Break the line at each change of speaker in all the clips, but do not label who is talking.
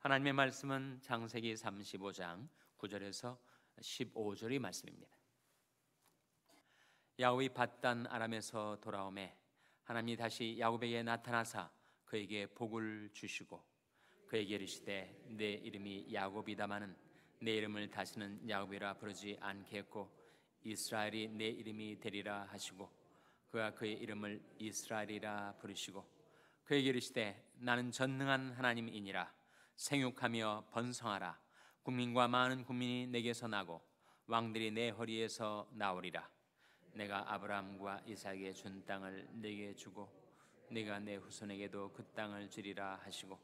하나님의 말씀은 장세기 35장 9절에서 15절의 말씀입니다. 야곱이 바단 아람에서 돌아오매 하나님이 다시 야곱에게 나타나사 그에게 복을 주시고 그에게 이르시되 내 이름이 야곱이다마는 내 이름을 다시는 야곱이라 부르지 않겠고 이스라엘이 내 이름이 되리라 하시고 그가 그의 이름을 이스라엘이라 부르시고 그에게 이르시되 나는 전능한 하나님이니라 생육하며 번성하라 국민과 많은 국민이 내게서 나고 왕들이 내 허리에서 나오리라 내가 아브라함과 이삭에준 땅을 내게 주고 내가 내 후손에게도 그 땅을 주리라 하시고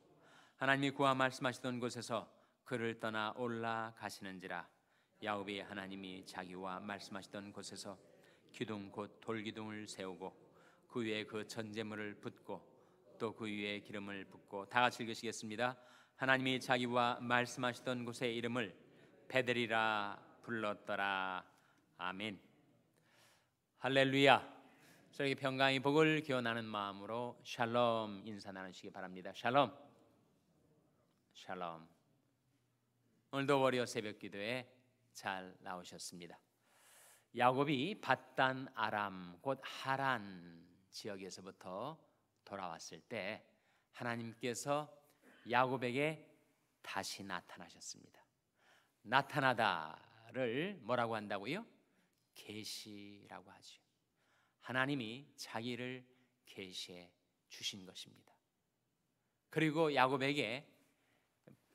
하나님이 그와 말씀하시던 곳에서 그를 떠나 올라가시는지라 야곱이 하나님이 자기와 말씀하시던 곳에서 기둥 곧 돌기둥을 세우고 그 위에 그 전제물을 붓고 또 그 위에 기름을 붓고 다 같이 읽으시겠습니다. 하나님이 자기와 말씀하시던 곳의 이름을 베들이라 불렀더라. 아멘. 할렐루야. 저에게 평강의 복을 기원하는 마음으로 샬롬 인사 나누시기 바랍니다. 샬롬. 샬롬. 오늘도 월요 새벽 기도에 잘 나오셨습니다. 야곱이 바단 아람 곧 하란 지역에서부터 돌아왔을 때 하나님께서 야곱에게 다시 나타나셨습니다. 나타나다를 뭐라고 한다고요? 계시라고 하죠. 하나님이 자기를 계시해 주신 것입니다. 그리고 야곱에게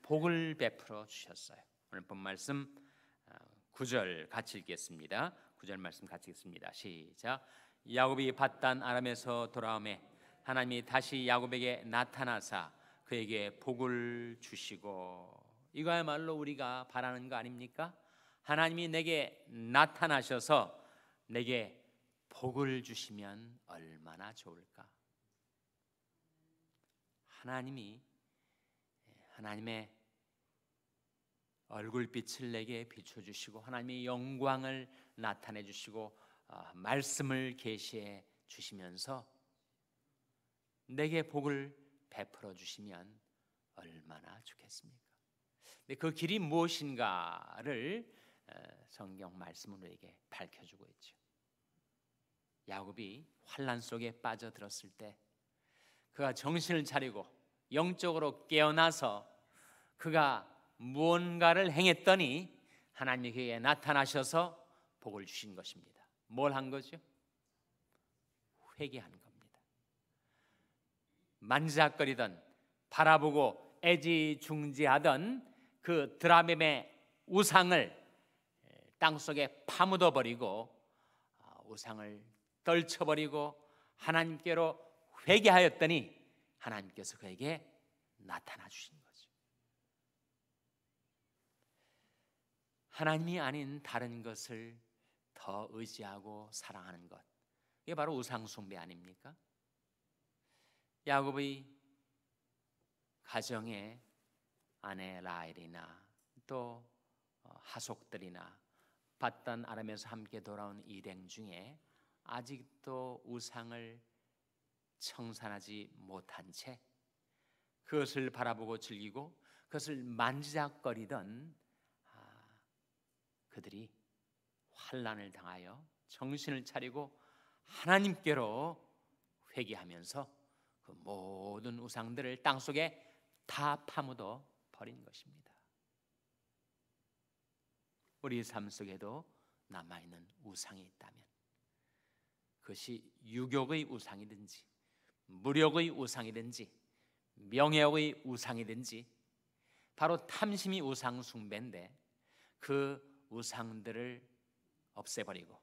복을 베풀어 주셨어요. 오늘 본 말씀 9절 어, 같이 읽겠습니다. 9절 말씀 같이 읽습니다. 시작. 야곱이 바단 아람에서 돌아오매 하나님이 다시 야곱에게 나타나사 그에게 복을 주시고 이거야말로 우리가 바라는 거 아닙니까? 하나님이 내게 나타나셔서 내게 복을 주시면 얼마나 좋을까? 하나님이 하나님의 얼굴빛을 내게 비춰 주시고 하나님의 영광을 나타내 주시고 어, 말씀을 계시해 주시면서 내게 복을 베풀어 주시면 얼마나 좋겠습니까? 근데 그 길이 무엇인가를 어, 성경 말씀으로 에게 밝혀주고 있죠. 야곱이 환란 속에 빠져들었을 때 그가 정신을 차리고 영적으로 깨어나서 그가 무언가를 행했더니 하나님에 나타나셔서 복을 주신 것입니다. 뭘 한 거죠? 회개한 겁니다. 만지작거리던 바라보고 애지중지하던 그 드라빔의 우상을 땅속에 파묻어 버리고 아, 우상을 떨쳐 버리고 하나님께로 회개하였더니 하나님께서 그에게 나타나 주신 거죠. 하나님이 아닌 다른 것을 더 의지하고 사랑하는 것. 이게 바로 우상 숭배 아닙니까? 야곱의 가정에 아내 라엘이나또 어, 하속들이나 봤던 아람에서 함께 돌아온 일행 중에 아직도 우상을 청산하지 못한 채 그것을 바라보고 즐기고 그것을 만지작거리던 아, 그들이 환란을 당하여 정신을 차리고 하나님께로 회개하면서 그 모든 우상들을 땅 속에 다 파묻어 버린 것입니다. 우리 삶 속에도 남아 있는 우상이 있다면 그것이 유격의 우상이든지 무력의 우상이든지 명예의 우상이든지 바로 탐심이 우상 숭배인데 그 우상들을 없애버리고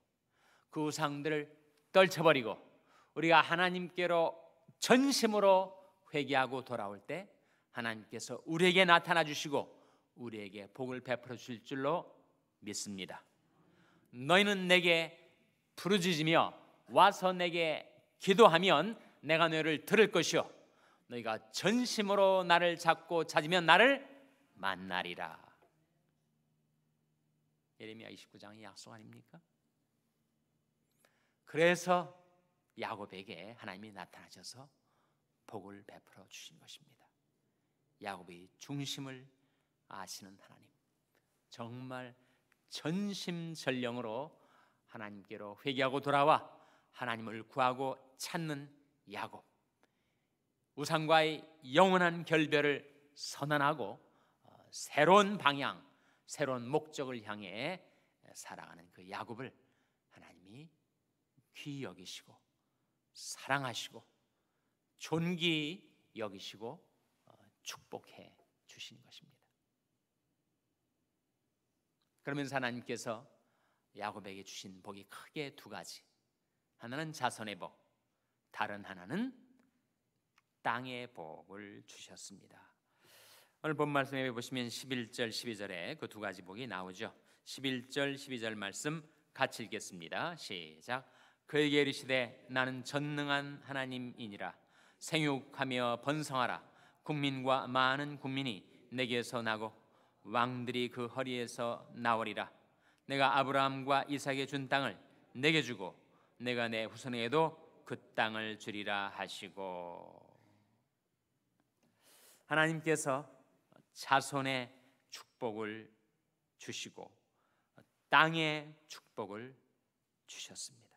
그 우상들을 떨쳐버리고 우리가 하나님께로 전심으로 회개하고 돌아올 때 하나님께서 우리에게 나타나 주시고 우리에게 복을 베풀어 주실 줄로 믿습니다. 너희는 내게 부르짖으며 와서 내게 기도하면 내가 너를 들을 것이요 너희가 전심으로 나를 잡고 찾으면 나를 만나리라. 예레미야 29장의 약속 아닙니까? 그래서 야곱에게 하나님이 나타나셔서 복을 베풀어 주신 것입니다. 야곱의 중심을 아시는 하나님. 정말 전심전령으로 하나님께로 회개하고 돌아와 하나님을 구하고 찾는 야곱. 우상과의 영원한 결별을 선언하고 어, 새로운 방향, 새로운 목적을 향해 살아가는 그 야곱을 하나님이 귀히 여기시고 사랑하시고 존귀 여기시고 어, 축복해 주신 것입니다. 그러면서 하나님께서 야곱에게 주신 복이 크게 두 가지. 하나는 자손의 복, 다른 하나는 땅의 복을 주셨습니다. 오늘 본 말씀에 보시면 11절, 12절에 그 두 가지 복이 나오죠. 11절, 12절 말씀 같이 읽겠습니다. 시작. 그에게 이르시되 나는 전능한 하나님이니라 생육하며 번성하라 국민과 많은 국민이 내게서 나고 왕들이 그 허리에서 나오리라 내가 아브라함과 이삭에 준 땅을 내게 주고 내가 내 후손에게도 그 땅을 주리라 하시고 하나님께서 자손의 축복을 주시고 땅의 축복을 주셨습니다.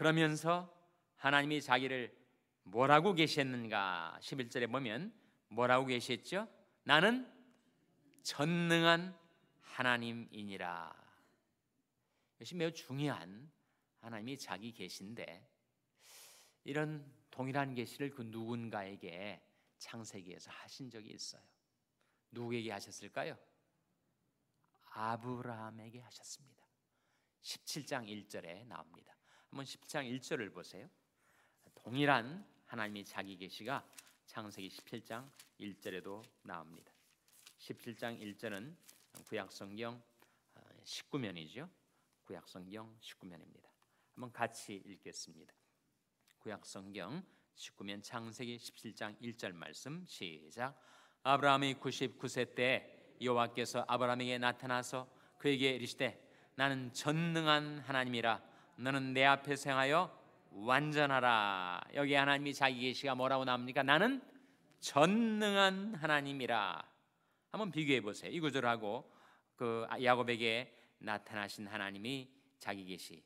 그러면서 하나님이 자기를 뭐라고 계셨는가? 11절에 보면 뭐라고 계셨죠? 나는 전능한 하나님이니라. 이것이 매우 중요한 하나님이 자기 계신데 이런 동일한 계시를 그 누군가에게 창세기에서 하신 적이 있어요. 누구에게 하셨을까요? 아브라함에게 하셨습니다. 17장 1절에 나옵니다. 한번 10장 1절을 보세요. 동일한 하나님의 자기 계시가 창세기 17장 1절에도 나옵니다. 17장 1절은 구약성경 19면이죠. 어, 구약성경 19면입니다. 한번 같이 읽겠습니다. 구약성경 19면 창세기 17장 1절 말씀 시작. 아브라함이 99세 때 여호와께서 아브라함에게 나타나서 그에게 이르시되 나는 전능한 하나님이라 너는 내 앞에 생하여 완전하라. 여기 하나님이 자기 계시가 뭐라고 나옵니까? 나는 전능한 하나님이라. 한번 비교해 보세요. 이 구절하고 그 야곱에게 나타나신 하나님이 자기 계시.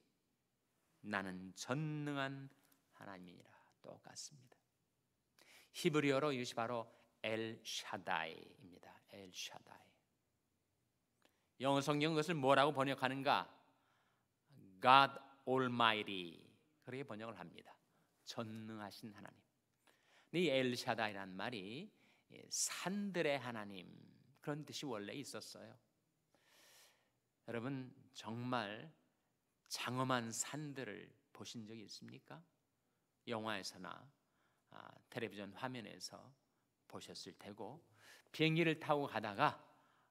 나는 전능한 하나님이라. 똑같습니다. 히브리어로 이것이 바로 엘 샤다이입니다. 엘 샤다이. 영어 성경 그것을 뭐라고 번역하는가? God Almighty 그렇게 번역을 합니다. 전능하신 하나님. 이 엘샤다이란 말이 산들의 하나님 그런 뜻이 원래 있었어요. 여러분 정말 장엄한 산들을 보신 적이 있습니까? 영화에서나 아, 텔레비전 화면에서 보셨을 테고 비행기를 타고 가다가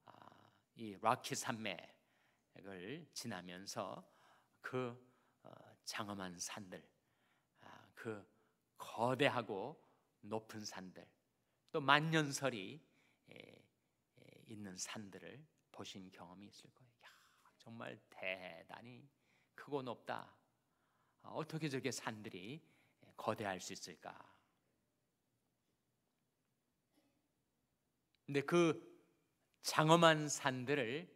아, 이 락키 산맥을 지나면서 그 장엄한 산들, 아, 그 거대하고 높은 산들, 또 만년설이 예, 예, 있는 산들을 보신 경험이 있을 거예요. 야, 정말 대단히 크고 높다. 아, 어떻게 저게 산들이 예, 거대할 수 있을까? 근데 그 장엄한 산들을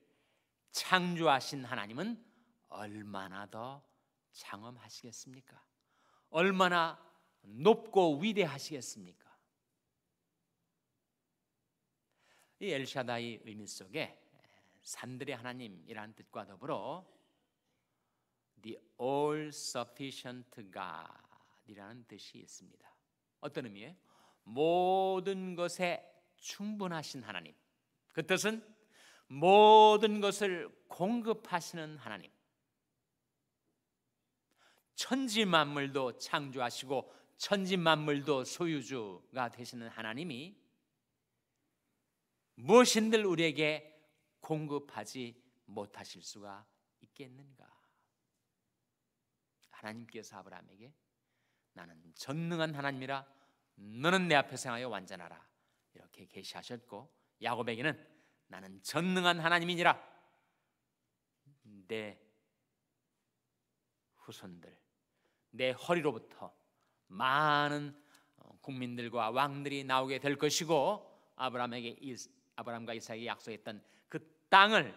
창조하신 하나님은 얼마나 더 장엄하시겠습니까? 얼마나 높고 위대하시겠습니까? 이 엘샤다의 의미 속에 산들의 하나님이라는 뜻과 더불어 the all sufficient God이라는 뜻이 있습니다. 어떤 의미에 모든 것에 충분하신 하나님. 그 뜻은 모든 것을 공급하시는 하나님. 천지 만물도 창조하시고 천지 만물도 소유주가 되시는 하나님이 무엇인들 우리에게 공급하지 못하실 수가 있겠는가? 하나님께서 아브라함에게 나는 전능한 하나님이라 너는 내 앞에서 하여 완전하라 이렇게 계시하셨고 야곱에게는 나는 전능한 하나님이니라 내 후손들 내 허리로부터 많은 어, 국민들과 왕들이 나오게 될 것이고 아브라함에게 아브라함과 이삭이 약속했던 그 땅을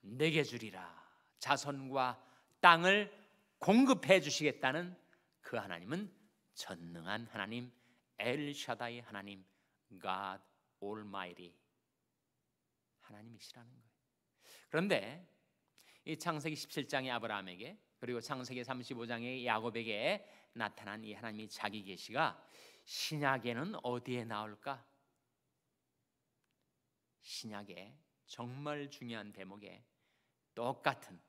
내게 주리라 자손과 땅을 공급해 주시겠다는 그 하나님은 전능한 하나님 엘샤다의 하나님 God Almighty 하나님이시라는 거예요. 그런데 이 창세기 17장의 아브라함에게 그리고 창세기 35장에 야곱에게 나타난 이 하나님의 자기 계시가 신약에는 어디에 나올까? 신약에 정말 중요한 대목에 똑같은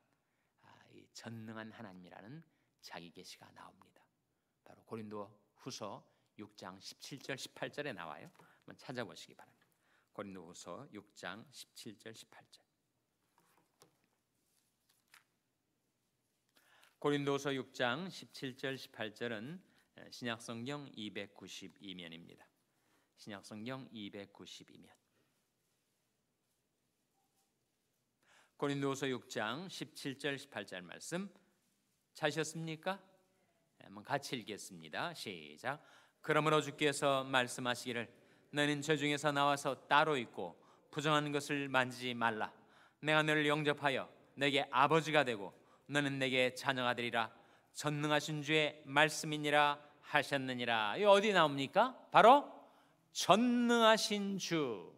아, 전능한 하나님이라는 자기 계시가 나옵니다. 바로 고린도 후서 6장 17절 18절에 나와요. 한번 찾아보시기 바랍니다. 고린도후서 6장 17절 18절. 고린도서 6장 17절 18절은 신약성경 292면입니다. 신약성경 292면. 고린도서 6장 17절 18절 말씀 찾으셨습니까? 한번 같이 읽겠습니다. 시작. 그러므로 주께서 말씀하시기를 너는 저 중에서 나와서 따로 있고 부정한 것을 만지지 말라. 내가 너를 영접하여 내게 아버지가 되고 너는 내게 자녀가 되리라 전능하신 주의 말씀이니라 하셨느니라. 이 어디 나옵니까? 바로 전능하신 주.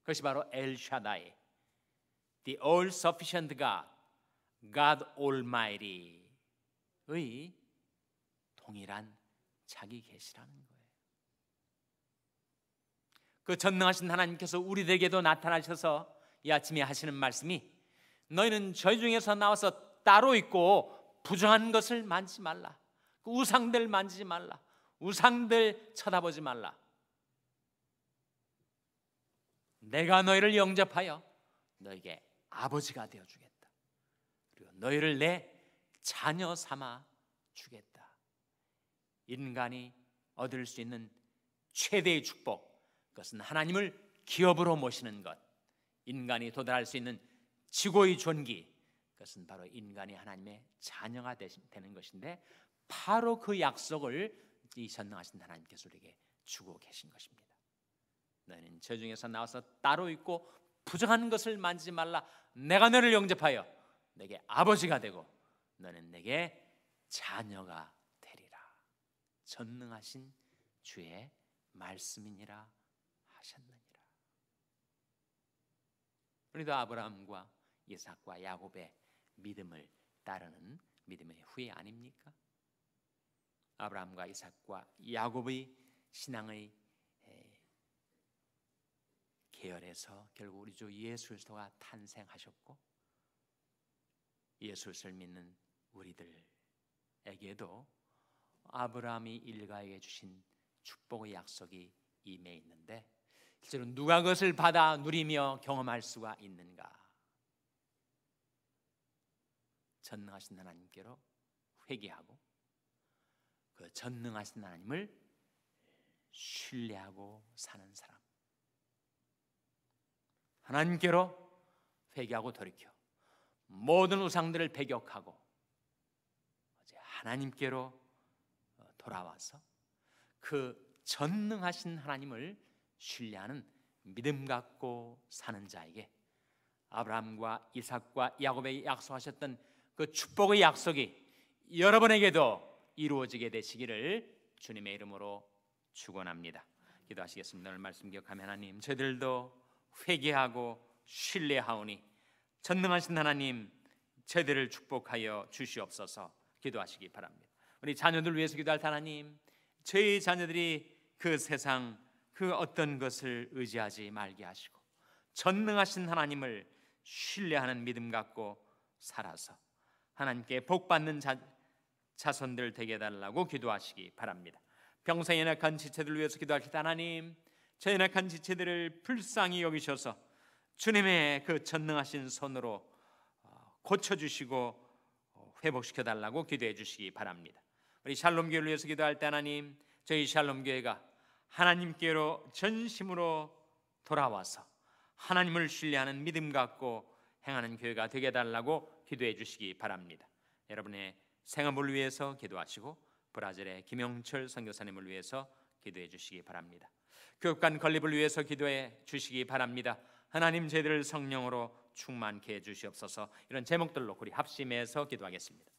그것이 바로 엘샤다이. The all sufficient God. God Almighty. 의 동일한 자기 계시라는 거예요. 그 전능하신 하나님께서 우리들에게도 나타나셔서 이 아침에 하시는 말씀이 너희는 저희 중에서 나와서 따로 있고 부정한 것을 만지 말라. 그 우상들 만지지 말라. 우상들 쳐다보지 말라. 내가 너희를 영접하여 너에게 아버지가 되어 주겠다. 그리고 너희를 내 자녀 삼아 주겠다. 인간이 얻을 수 있는 최대의 축복 그것은 하나님을 기업으로 모시는 것. 인간이 도달할 수 있는 지고의 존귀 그것은 바로 인간이 하나님의 자녀가 되는 것인데 바로 그 약속을 이 전능하신 하나님께서 우리에게 주고 계신 것입니다. 너는 죄 중에서 나와서 따로 있고 부정한 것을 만지지 말라. 내가 너를 영접하여 내게 아버지가 되고 너는 내게 자녀가 되리라. 전능하신 주의 말씀이니라 하셨느니라. 우리도 아브라함과 이삭과 야곱의 믿음을 따르는 믿음의 후예 아닙니까? 아브라함과 이삭과 야곱의 신앙의 계열에서 결국 우리 주 예수 그리스도가 탄생하셨고 예수 를 믿는 우리들에게도 아브라함이 일가에게 주신 축복의 약속이 임해 있는데 실제로 누가 그것을 받아 누리며 경험할 수가 있는가? 전능하신 하나님께로 회개하고 그 전능하신 하나님을 신뢰하고 사는 사람. 하나님께로 회개하고 돌이켜 모든 우상들을 배격하고 어제 하나님께로 어, 돌아와서 그 전능하신 하나님을 신뢰하는 믿음 갖고 사는 자에게 아브라함과 이삭과 야곱에게 약속하셨던 그 축복의 약속이 여러분에게도 이루어지게 되시기를 주님의 이름으로 축원합니다. 기도하시겠습니다. 오늘 말씀 기억하며 하나님 저들도 회개하고 신뢰하오니 전능하신 하나님 저들을 축복하여 주시옵소서 기도하시기 바랍니다. 우리 자녀들 위해서 기도할 하나님 저희 자녀들이 그 세상 그 어떤 것을 의지하지 말게 하시고 전능하신 하나님을 신뢰하는 믿음 갖고 살아서 하나님께 복 받는 자손들 되게 해 달라고 기도하시기 바랍니다. 평생 연약한 지체들을 위해서 기도할때 하나님 저약한 지체들을 불쌍히 여기셔서 주님의 그 전능하신 손으로 어, 고쳐 주시고 어, 회복시켜 달라고 기도해 주시기 바랍니다. 우리 샬롬 교회를 위해서 기도할 때 하나님 저희 샬롬 교회가 하나님께로 전심으로 돌아와서 하나님을 신뢰하는 믿음 갖고 행하는 교회가 되게 달라고 기도해 주시기 바랍니다. 여러분의 생업을 위해서 기도하시고 브라질의 김영철 선교사님을 위해서 기도해 주시기 바랍니다. 교육관 건립을 위해서 기도해 주시기 바랍니다. 하나님 제들 성령으로 충만케 해 주시옵소서. 이런 제목들로 우리 합심해서 기도하겠습니다.